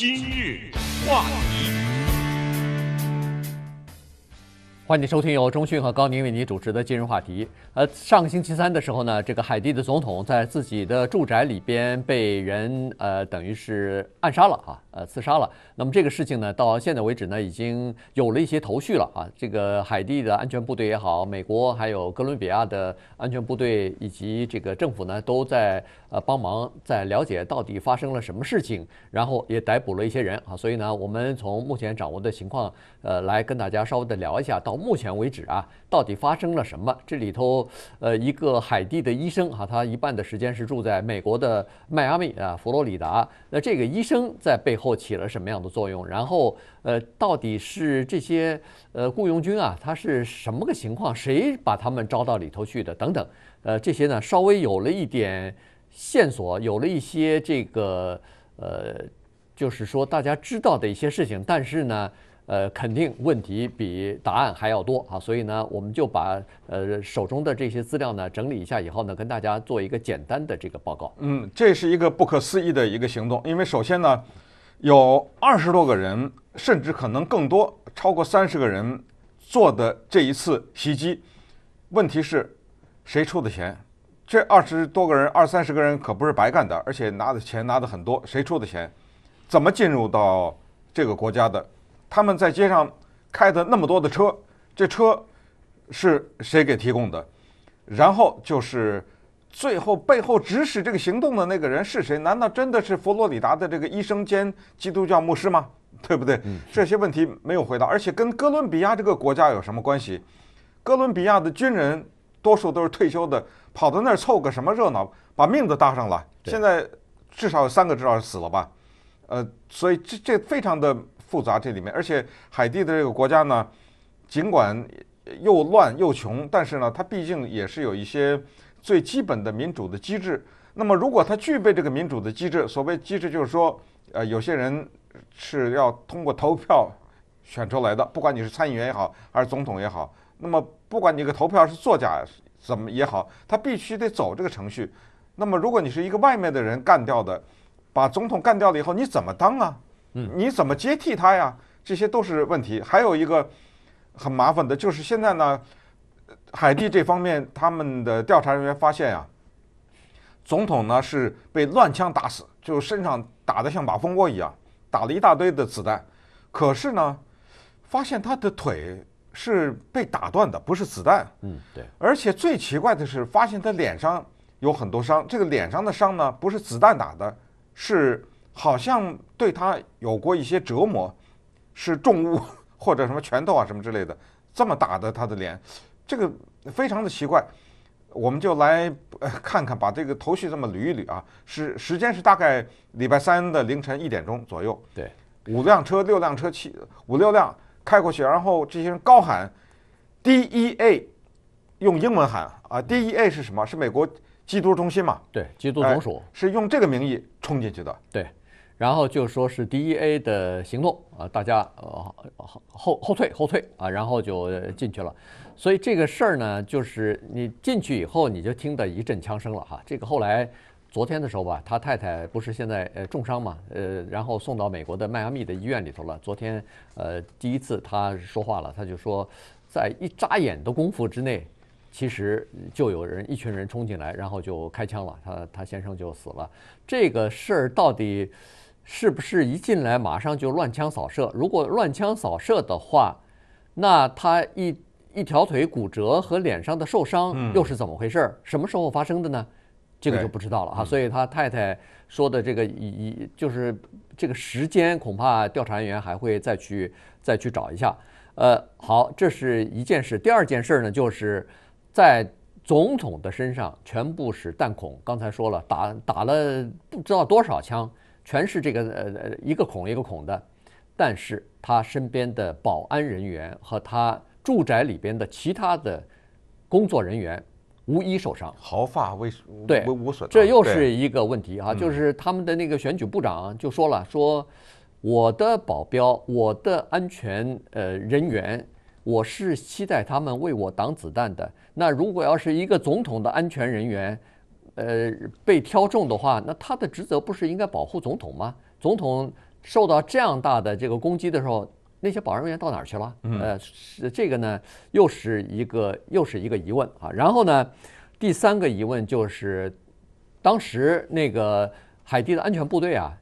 今日话题。欢迎收听由中讯和高宁为你主持的今日话题。呃，上个星期三的时候呢，这个海地的总统在自己的住宅里边被人呃，等于是暗杀了啊，呃，刺杀了。那么这个事情呢，到现在为止呢，已经有了一些头绪了啊。这个海地的安全部队也好，美国还有哥伦比亚的安全部队以及这个政府呢，都在呃帮忙在了解到底发生了什么事情，然后也逮捕了一些人啊。所以呢，我们从目前掌握的情况。呃，来跟大家稍微的聊一下，到目前为止啊，到底发生了什么？这里头，呃，一个海地的医生啊，他一半的时间是住在美国的迈阿密啊，佛罗里达。那这个医生在背后起了什么样的作用？然后，呃，到底是这些呃雇佣军啊，他是什么个情况？谁把他们招到里头去的？等等，呃，这些呢，稍微有了一点线索，有了一些这个呃，就是说大家知道的一些事情，但是呢。呃，肯定问题比答案还要多啊，所以呢，我们就把呃手中的这些资料呢整理一下以后呢，跟大家做一个简单的这个报告。嗯，这是一个不可思议的一个行动，因为首先呢，有二十多个人，甚至可能更多，超过三十个人做的这一次袭击，问题是，谁出的钱？这二十多个人、二三十个人可不是白干的，而且拿的钱拿的很多，谁出的钱？怎么进入到这个国家的？他们在街上开的那么多的车，这车是谁给提供的？然后就是最后背后指使这个行动的那个人是谁？难道真的是佛罗里达的这个医生兼基督教牧师吗？对不对？这些问题没有回答，而且跟哥伦比亚这个国家有什么关系？哥伦比亚的军人多数都是退休的，跑到那儿凑个什么热闹，把命都搭上了。现在至少有三个知道死了吧？呃，所以这这非常的。复杂这里面，而且海地的这个国家呢，尽管又乱又穷，但是呢，它毕竟也是有一些最基本的民主的机制。那么，如果它具备这个民主的机制，所谓机制就是说，呃，有些人是要通过投票选出来的，不管你是参议员也好，还是总统也好，那么不管你这个投票是作假怎么也好，他必须得走这个程序。那么，如果你是一个外面的人干掉的，把总统干掉了以后，你怎么当啊？嗯，你怎么接替他呀？这些都是问题。还有一个很麻烦的，就是现在呢，海地这方面，他们的调查人员发现呀，总统呢是被乱枪打死，就身上打得像马蜂窝一样，打了一大堆的子弹。可是呢，发现他的腿是被打断的，不是子弹。嗯，对。而且最奇怪的是，发现他脸上有很多伤，这个脸上的伤呢，不是子弹打的，是。好像对他有过一些折磨，是重物 或者什么拳头啊什么之类的，这么打的他的脸，这个非常的奇怪。我们就来呃看看，把这个头绪这么捋一捋啊。是时间是大概礼拜三的凌晨一点钟左右。对，五辆车、六辆车、七五六辆开过去，然后这些人高喊 DEA，用英文喊啊，DEA 是什么？是美国基督中心嘛？对，基督总署是用这个名义冲进去的。对。然后就说是 DEA 的行动啊，大家后后后退后退啊，然后就进去了。所以这个事儿呢，就是你进去以后，你就听得一阵枪声了哈。这个后来昨天的时候吧，他太太不是现在呃重伤嘛，呃，然后送到美国的迈阿密的医院里头了。昨天呃第一次他说话了，他就说，在一眨眼的功夫之内，其实就有人一群人冲进来，然后就开枪了。他他先生就死了。这个事儿到底？是不是一进来马上就乱枪扫射？如果乱枪扫射的话，那他一一条腿骨折和脸上的受伤又是怎么回事？什么时候发生的呢？这个就不知道了哈。所以他太太说的这个一一就是这个时间，恐怕调查人员还会再去再去找一下。呃，好，这是一件事。第二件事呢，就是在总统的身上全部是弹孔。刚才说了，打打了不知道多少枪。全是这个呃一个孔一个孔的，但是他身边的保安人员和他住宅里边的其他的工作人员无一受伤，毫发未对无损。这又是一个问题啊！就是他们的那个选举部长就说了，说我的保镖，我的安全呃人员，我是期待他们为我挡子弹的。那如果要是一个总统的安全人员，呃，被挑中的话，那他的职责不是应该保护总统吗？总统受到这样大的这个攻击的时候，那些保安人员到哪去了？呃，是这个呢，又是一个又是一个疑问啊。然后呢，第三个疑问就是，当时那个海地的安全部队啊，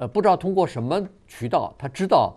呃，不知道通过什么渠道，他知道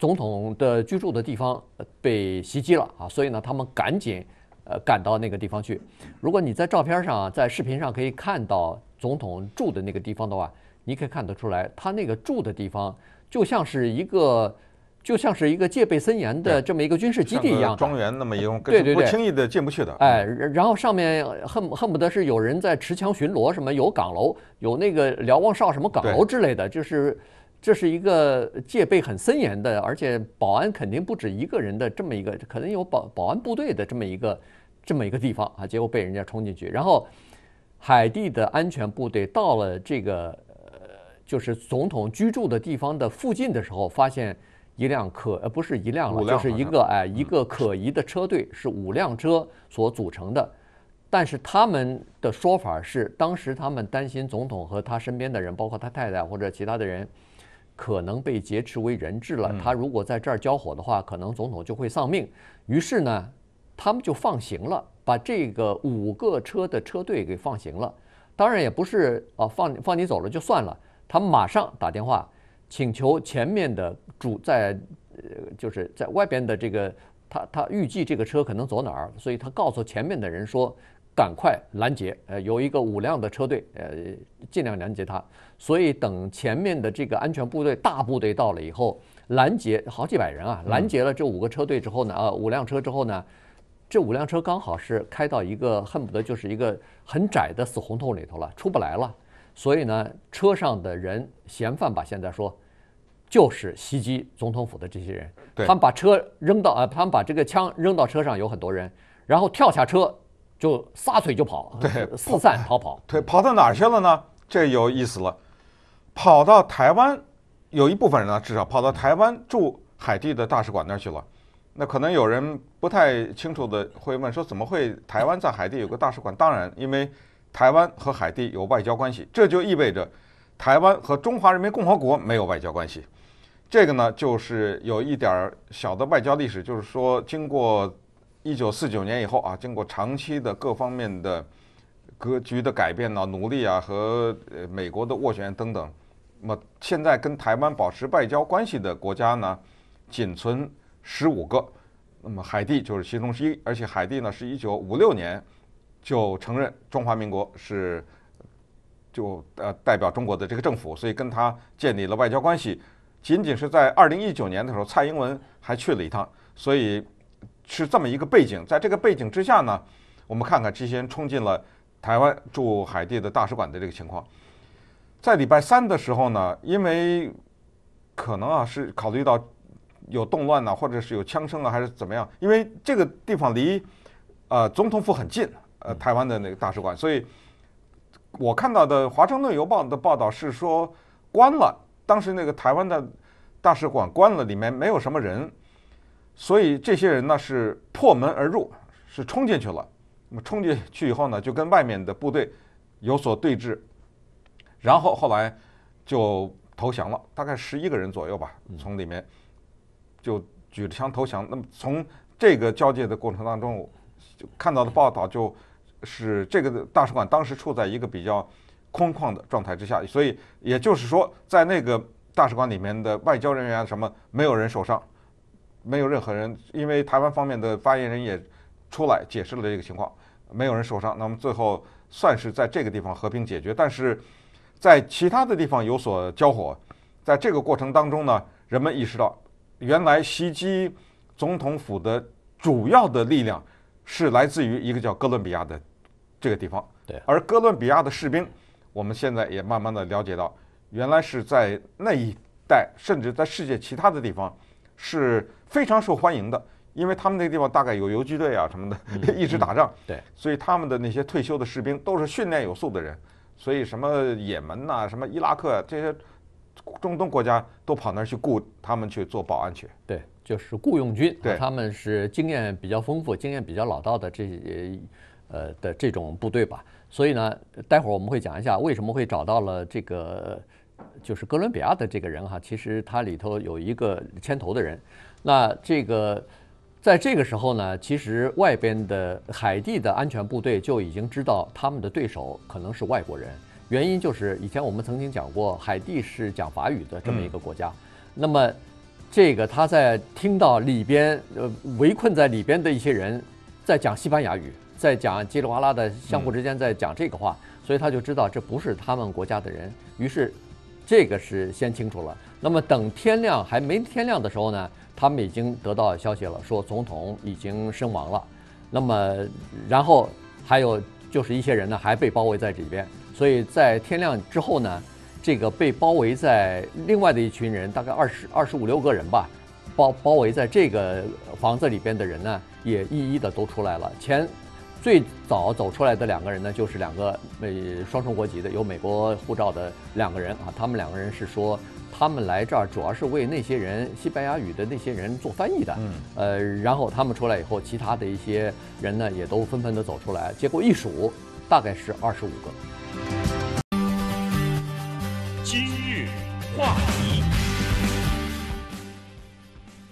总统的居住的地方被袭击了啊，所以呢，他们赶紧。呃，赶到那个地方去。如果你在照片上、在视频上可以看到总统住的那个地方的话，你可以看得出来，他那个住的地方就像是一个，就像是一个戒备森严的 这么一个军事基地一样，庄园那么一种，对对对，不轻易的进不去的。哎，然后上面恨恨不得是有人在持枪巡逻，什么有岗楼，有那个瞭望哨，什么岗楼之类的，就是。这是一个戒备很森严的，而且保安肯定不止一个人的这么一个，可能有保保安部队的这么一个这么一个地方啊。结果被人家冲进去，然后海地的安全部队到了这个呃，就是总统居住的地方的附近的时候，发现一辆可呃不是一辆了，就是一个哎一个可疑的车队是五辆车所组成的，但是他们的说法是，当时他们担心总统和他身边的人，包括他太太或者其他的人。可能被劫持为人质了。他如果在这儿交火的话，可能总统就会丧命。于是呢，他们就放行了，把这个五个车的车队给放行了。当然也不是啊，放放你走了就算了。他马上打电话请求前面的主在呃，就是在外边的这个他他预计这个车可能走哪儿，所以他告诉前面的人说。赶快拦截！呃，有一个五辆的车队，呃，尽量拦截他。所以等前面的这个安全部队大部队到了以后，拦截好几百人啊！拦截了这五个车队之后呢，啊，五辆车之后呢，这五辆车刚好是开到一个恨不得就是一个很窄的死胡同里头了，出不来了。所以呢，车上的人嫌犯吧，现在说就是袭击总统府的这些人，他们把车扔到，呃，他们把这个枪扔到车上，有很多人，然后跳下车。就撒腿就跑，对，四散逃跑，对，跑到哪儿去了呢？这有意思了，跑到台湾，有一部分人呢，至少跑到台湾驻海地的大使馆那儿去了。那可能有人不太清楚的会问说，怎么会台湾在海地有个大使馆？当然，因为台湾和海地有外交关系，这就意味着台湾和中华人民共和国没有外交关系。这个呢，就是有一点小的外交历史，就是说经过。一九四九年以后啊，经过长期的各方面的格局的改变呢，努力啊和呃美国的斡旋等等，那么现在跟台湾保持外交关系的国家呢，仅存十五个，那么海地就是其中之一，而且海地呢是一九五六年就承认中华民国是就呃代表中国的这个政府，所以跟他建立了外交关系。仅仅是在二零一九年的时候，蔡英文还去了一趟，所以。是这么一个背景，在这个背景之下呢，我们看看这些人冲进了台湾驻海地的大使馆的这个情况。在礼拜三的时候呢，因为可能啊是考虑到有动乱呢，或者是有枪声啊，还是怎么样？因为这个地方离呃总统府很近，呃台湾的那个大使馆，所以我看到的《华盛顿邮报》的报道是说关了，当时那个台湾的大使馆关了，里面没有什么人。所以这些人呢是破门而入，是冲进去了。那么冲进去以后呢，就跟外面的部队有所对峙，然后后来就投降了，大概十一个人左右吧。从里面就举着枪投降。那么从这个交接的过程当中看到的报道，就是这个大使馆当时处在一个比较空旷的状态之下，所以也就是说，在那个大使馆里面的外交人员什么没有人受伤。没有任何人，因为台湾方面的发言人也出来解释了这个情况，没有人受伤。那么最后算是在这个地方和平解决，但是在其他的地方有所交火。在这个过程当中呢，人们意识到，原来袭击总统府的主要的力量是来自于一个叫哥伦比亚的这个地方。对，而哥伦比亚的士兵，我们现在也慢慢的了解到，原来是在那一带，甚至在世界其他的地方。是非常受欢迎的，因为他们那个地方大概有游击队啊什么的，一直打仗，对，所以他们的那些退休的士兵都是训练有素的人，所以什么也门呐，什么伊拉克这些中东国家都跑那儿去雇他们去做保安去，对，就是雇佣军，对，他们是经验比较丰富、经验比较老道的这些呃的这种部队吧，所以呢，待会儿我们会讲一下为什么会找到了这个。就是哥伦比亚的这个人哈，其实他里头有一个牵头的人。那这个在这个时候呢，其实外边的海地的安全部队就已经知道他们的对手可能是外国人。原因就是以前我们曾经讲过，海地是讲法语的这么一个国家。那么这个他在听到里边呃围困在里边的一些人在讲西班牙语，在讲叽里哇啦的相互之间在讲这个话，所以他就知道这不是他们国家的人。于是。这个是先清楚了。那么等天亮还没天亮的时候呢，他们已经得到消息了，说总统已经身亡了。那么，然后还有就是一些人呢，还被包围在里边。所以在天亮之后呢，这个被包围在另外的一群人，大概二十二十五六个人吧，包包围在这个房子里边的人呢，也一一的都出来了。前最早走出来的两个人呢，就是两个美双重国籍的，有美国护照的两个人啊。他们两个人是说，他们来这儿主要是为那些人，西班牙语的那些人做翻译的。嗯，呃，然后他们出来以后，其他的一些人呢，也都纷纷地走出来。结果一数，大概是二十五个。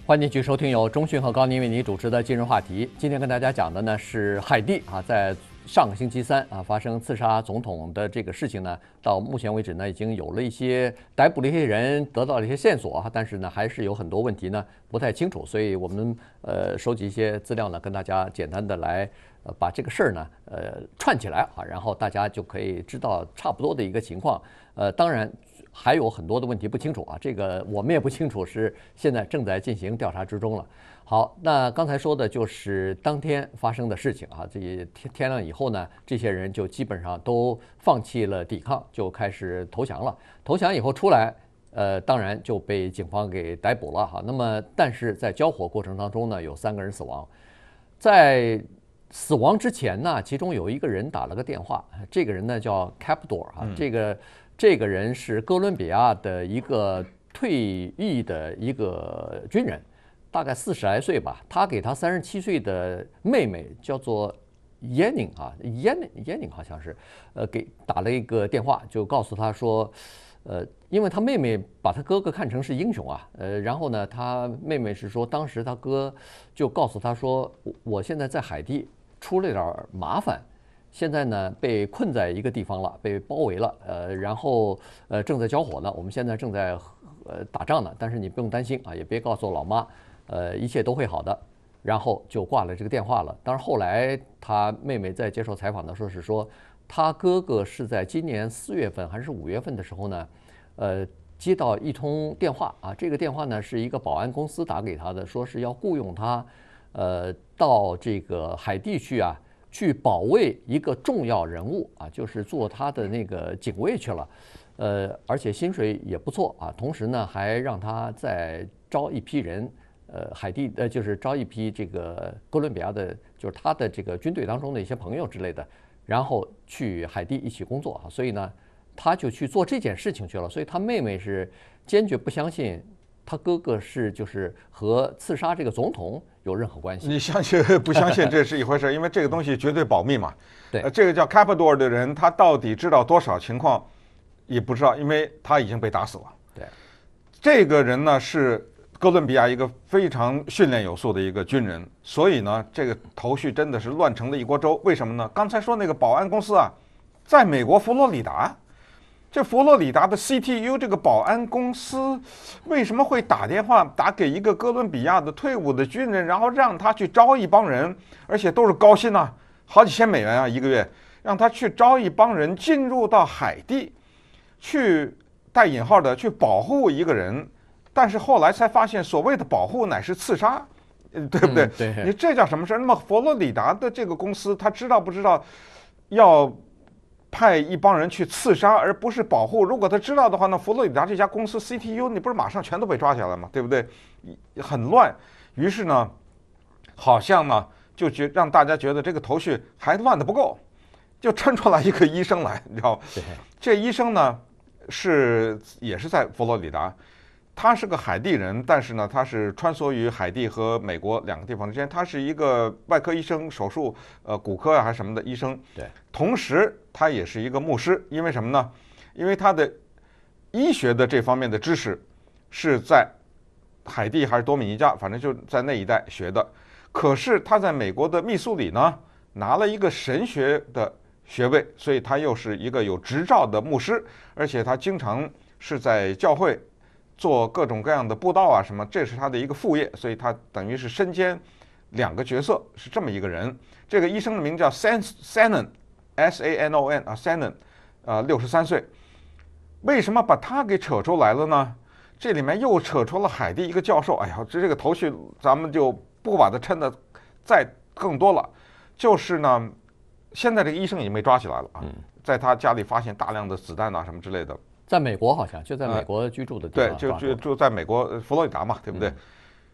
欢迎继续收听由中讯和高尼为您主持的今日话题。今天跟大家讲的呢是海地啊，在上个星期三啊发生刺杀总统的这个事情呢，到目前为止呢已经有了一些逮捕了一些人，得到了一些线索，但是呢还是有很多问题呢不太清楚。所以我们呃收集一些资料呢，跟大家简单的来把这个事儿呢呃串起来啊，然后大家就可以知道差不多的一个情况。呃，当然。还有很多的问题不清楚啊，这个我们也不清楚，是现在正在进行调查之中了。好，那刚才说的就是当天发生的事情啊，这天天亮以后呢，这些人就基本上都放弃了抵抗，就开始投降了。投降以后出来，呃，当然就被警方给逮捕了哈。那么，但是在交火过程当中呢，有三个人死亡，在死亡之前呢，其中有一个人打了个电话，这个人呢叫 Capdo 啊，这个。这个人是哥伦比亚的一个退役的一个军人，大概四十来岁吧。他给他三十七岁的妹妹，叫做 Yanning 啊，Yanning Yanning 好像是，呃，给打了一个电话，就告诉他说，呃，因为他妹妹把他哥哥看成是英雄啊。呃，然后呢，他妹妹是说，当时他哥就告诉他说，我现在在海地出了点麻烦。现在呢，被困在一个地方了，被包围了，呃，然后呃正在交火呢，我们现在正在呃打仗呢，但是你不用担心啊，也别告诉老妈，呃，一切都会好的，然后就挂了这个电话了。但是后来他妹妹在接受采访的时候是说，他哥哥是在今年四月份还是五月份的时候呢，呃，接到一通电话啊，这个电话呢是一个保安公司打给他的，说是要雇佣他，呃，到这个海地去啊。去保卫一个重要人物啊，就是做他的那个警卫去了，呃，而且薪水也不错啊。同时呢，还让他再招一批人，呃，海地呃，就是招一批这个哥伦比亚的，就是他的这个军队当中的一些朋友之类的，然后去海地一起工作啊。所以呢，他就去做这件事情去了。所以他妹妹是坚决不相信。他哥哥是就是和刺杀这个总统有任何关系？你相信 不相信这是一回事？因为这个东西绝对保密嘛。对，这个叫 Capador 的人，他到底知道多少情况，也不知道，因为他已经被打死了。对，这个人呢是哥伦比亚一个非常训练有素的一个军人，所以呢这个头绪真的是乱成了一锅粥。为什么呢？刚才说那个保安公司啊，在美国佛罗里达。这佛罗里达的 CTU 这个保安公司为什么会打电话打给一个哥伦比亚的退伍的军人，然后让他去招一帮人，而且都是高薪啊，好几千美元啊一个月，让他去招一帮人进入到海地，去带引号的去保护一个人，但是后来才发现所谓的保护乃是刺杀，对不对？对，你这叫什么事儿？那么佛罗里达的这个公司他知道不知道要？派一帮人去刺杀，而不是保护。如果他知道的话，那佛罗里达这家公司 CTU，你不是马上全都被抓起来吗？对不对？很乱。于是呢，好像呢，就觉让大家觉得这个头绪还乱的不够，就抻出来一个医生来，你知道？这医生呢，是也是在佛罗里达，他是个海地人，但是呢，他是穿梭于海地和美国两个地方之间，他是一个外科医生，手术呃骨科啊还是什么的医生。对，同时。他也是一个牧师，因为什么呢？因为他的医学的这方面的知识是在海地还是多米尼加，反正就在那一带学的。可是他在美国的密苏里呢，拿了一个神学的学位，所以他又是一个有执照的牧师。而且他经常是在教会做各种各样的布道啊，什么，这是他的一个副业。所以他等于是身兼两个角色，是这么一个人。这个医生的名字叫 San Sanon。S A N O N 啊，Sannon，呃，六十三岁，为什么把他给扯出来了呢？这里面又扯出了海地一个教授。哎呀，这这个头绪咱们就不把它抻的再更多了。就是呢，现在这个医生已经被抓起来了啊，在他家里发现大量的子弹啊，什么之类的。在美国好像就在美国居住的。对，就就就在美国佛罗里达嘛，对不对？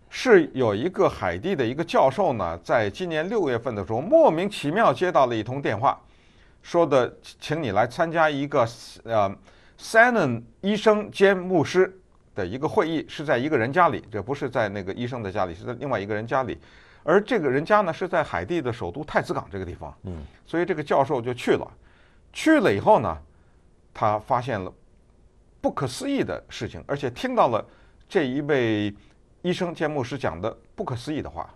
是有一个海地的一个教授呢，在今年六月份的时候，莫名其妙接到了一通电话。说的，请你来参加一个呃，s a n o n 医生兼牧师的一个会议，是在一个人家里，这不是在那个医生的家里，是在另外一个人家里，而这个人家呢是在海地的首都太子港这个地方。嗯，所以这个教授就去了，去了以后呢，他发现了不可思议的事情，而且听到了这一位医生兼牧师讲的不可思议的话。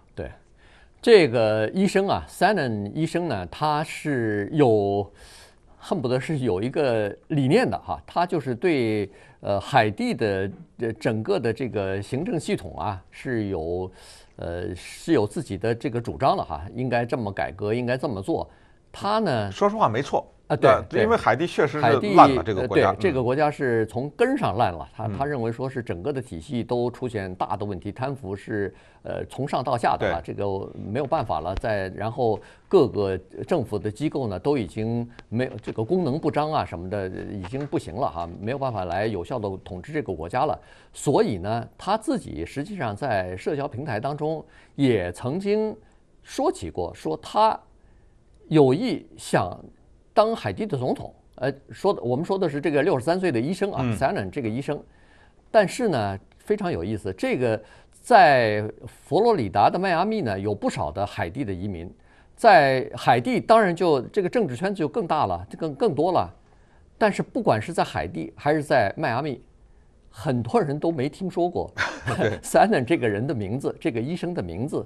这个医生啊，Sann 医生呢，他是有恨不得是有一个理念的哈，他就是对呃海地的整个的这个行政系统啊是有呃是有自己的这个主张的哈，应该这么改革，应该这么做。他呢，说实话没错。啊，对，因为海地确实是海地烂了这个国家，对，这个国家是从根上烂了。他他认为说是整个的体系都出现大的问题，贪腐是呃从上到下的，啊，这个没有办法了。再然后各个政府的机构呢都已经没有这个功能不彰啊什么的，已经不行了哈，没有办法来有效的统治这个国家了。所以呢，他自己实际上在社交平台当中也曾经说起过，说他有意想。当海地的总统，呃，说的我们说的是这个六十三岁的医生啊，Sannan 这个医生，但是呢非常有意思，这个在佛罗里达的迈阿密呢有不少的海地的移民，在海地当然就这个政治圈子就更大了，这更更多了，但是不管是在海地还是在迈阿密，很多人都没听说过 Sannan 这个人的名字，这个医生的名字，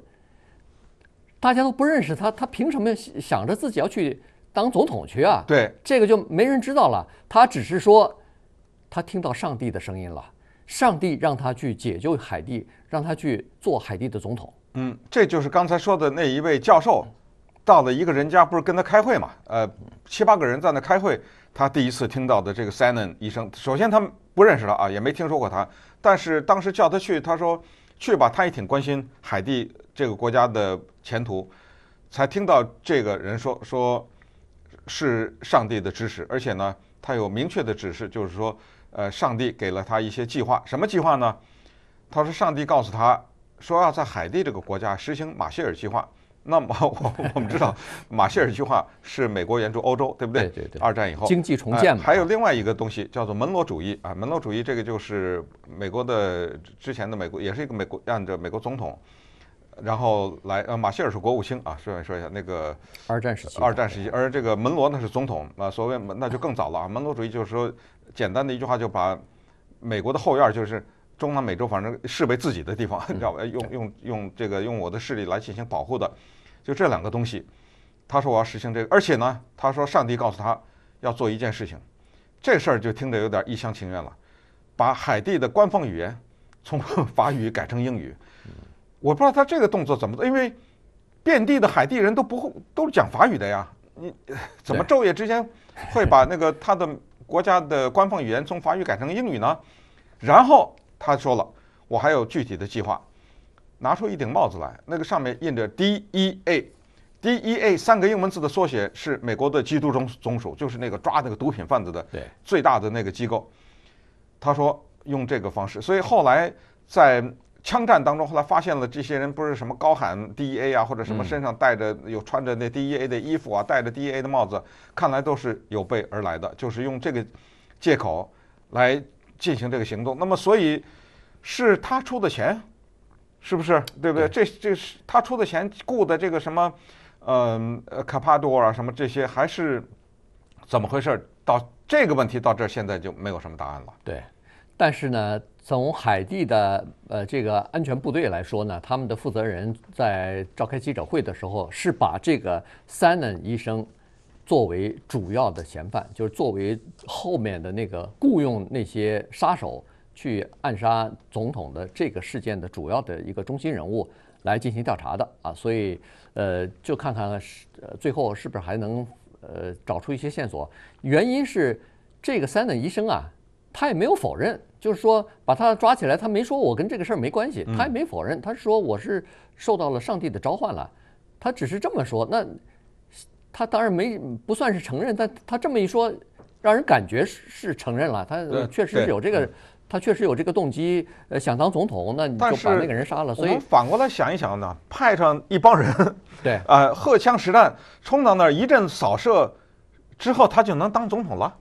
大家都不认识他，他凭什么想着自己要去？当总统去啊？对，这个就没人知道了。他只是说，他听到上帝的声音了，上帝让他去解救海地，让他去做海地的总统。嗯，这就是刚才说的那一位教授，到了一个人家，不是跟他开会嘛？呃，七八个人在那开会，他第一次听到的这个塞恩医生。首先他不认识他啊，也没听说过他。但是当时叫他去，他说去吧，他也挺关心海地这个国家的前途，才听到这个人说说。是上帝的指示，而且呢，他有明确的指示，就是说，呃，上帝给了他一些计划，什么计划呢？他说，上帝告诉他说要在海地这个国家实行马歇尔计划。那么我我们知道，马歇尔计划是美国援助欧洲，对不对？对对对。二战以后经济重建嘛。还有另外一个东西叫做门罗主义啊，门罗主义这个就是美国的之前的美国，也是一个美国，按照美国总统。然后来，呃，马歇尔是国务卿啊，顺便说一下，那个二战时期，二战时期，而这个门罗呢是总统啊，所谓那就更早了啊，门罗主义就是说，简单的一句话就把美国的后院就是中南美洲，反正视为自己的地方，你知道吧？用用用这个用我的势力来进行保护的，就这两个东西，他说我要实行这个，而且呢，他说上帝告诉他要做一件事情，这事儿就听着有点一厢情愿了，把海地的官方语言从法语改成英语。我不知道他这个动作怎么因为遍地的海地人都不会，都是讲法语的呀。你怎么昼夜之间会把那个他的国家的官方语言从法语改成英语呢？然后他说了，我还有具体的计划，拿出一顶帽子来，那个上面印着 D E A，D E A 三个英文字的缩写是美国的缉毒总总署，就是那个抓那个毒品贩子的最大的那个机构。他说用这个方式，所以后来在。枪战当中，后来发现了这些人不是什么高喊 DEA 啊，或者什么身上戴着、有穿着那 DEA 的衣服啊，戴着 DEA 的帽子，看来都是有备而来的，就是用这个借口来进行这个行动。那么，所以是他出的钱，是不是？对不对？这这是他出的钱雇的这个什么，嗯，卡帕多啊什么这些，还是怎么回事？到这个问题到这现在就没有什么答案了。对。但是呢，从海地的呃这个安全部队来说呢，他们的负责人在召开记者会的时候，是把这个塞内医生作为主要的嫌犯，就是作为后面的那个雇佣那些杀手去暗杀总统的这个事件的主要的一个中心人物来进行调查的啊，所以呃，就看看是呃、最后是不是还能呃找出一些线索。原因是这个塞内医生啊。他也没有否认，就是说把他抓起来，他没说我跟这个事儿没关系，他也没否认，他说我是受到了上帝的召唤了，他只是这么说，那他当然没不算是承认，但他这么一说，让人感觉是是承认了，他确实有这个，他确实有这个动机，呃，想当总统，那你就把那个人杀了。所以反过来想一想呢，派上一帮人，对，呃，荷枪实弹冲到那儿一阵扫射之后，他就能当总统了。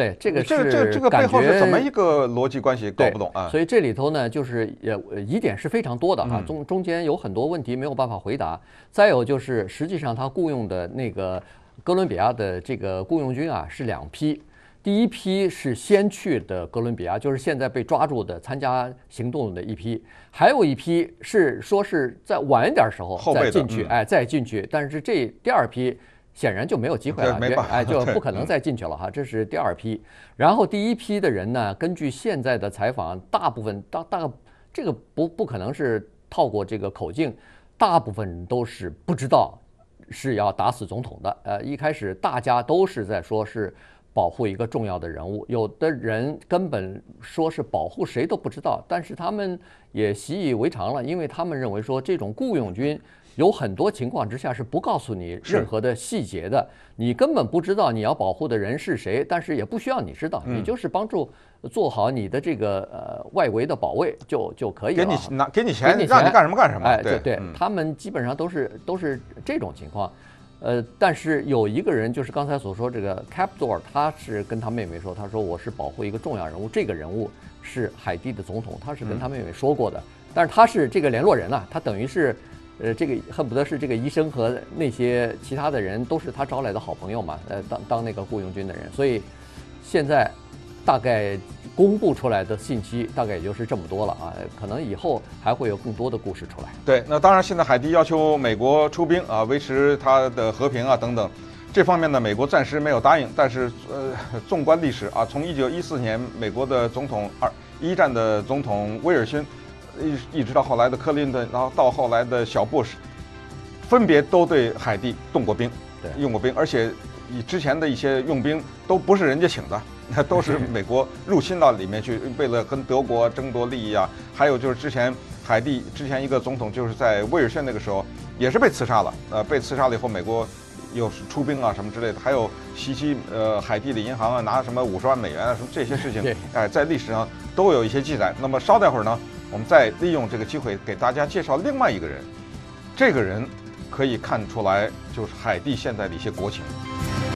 对这个，这个这个背后是怎么一个逻辑关系搞不懂啊？所以这里头呢，就是也疑点是非常多的啊，中中间有很多问题没有办法回答。再有就是，实际上他雇佣的那个哥伦比亚的这个雇佣军啊，是两批，第一批是先去的哥伦比亚，就是现在被抓住的参加行动的一批，还有一批是说是在晚一点时候再进去，哎，再进去，但是这第二批。显然就没有机会了，哎，就不可能再进去了哈。这是第二批，然后第一批的人呢？根据现在的采访，大部分大大这个不不可能是套过这个口径，大部分都是不知道是要打死总统的。呃，一开始大家都是在说是保护一个重要的人物，有的人根本说是保护谁都不知道，但是他们也习以为常了，因为他们认为说这种雇佣军。有很多情况之下是不告诉你任何的细节的，你根本不知道你要保护的人是谁，但是也不需要你知道，你就是帮助做好你的这个呃外围的保卫就就可以了。给你拿，给你钱，让你干什么干什么。哎，对对，他们基本上都是都是这种情况，呃，但是有一个人就是刚才所说这个 Capdo，r 他是跟他妹妹说，他说我是保护一个重要人物，这个人物是海地的总统，他是跟他妹妹说过的，但是他是这个联络人啊，他等于是。呃，这个恨不得是这个医生和那些其他的人，都是他招来的好朋友嘛，呃，当当那个雇佣军的人，所以现在大概公布出来的信息，大概也就是这么多了啊，可能以后还会有更多的故事出来。对，那当然，现在海地要求美国出兵啊，维持他的和平啊，等等，这方面呢，美国暂时没有答应。但是，呃，纵观历史啊，从一九一四年美国的总统二一战的总统威尔逊。一一直到后来的克林顿，然后到后来的小布什，分别都对海地动过兵，用过兵，而且以之前的一些用兵都不是人家请的，那都是 美国入侵到里面去，为了跟德国争夺利益啊。还有就是之前海地之前一个总统就是在威尔逊那个时候也是被刺杀了，呃，被刺杀了以后，美国又出兵啊什么之类的，还有袭击呃海地的银行啊，拿什么五十万美元啊什么这些事情，哎，在历史上都有一些记载。那么稍待会儿呢？我们再利用这个机会给大家介绍另外一个人，这个人可以看出来就是海地现在的一些国情。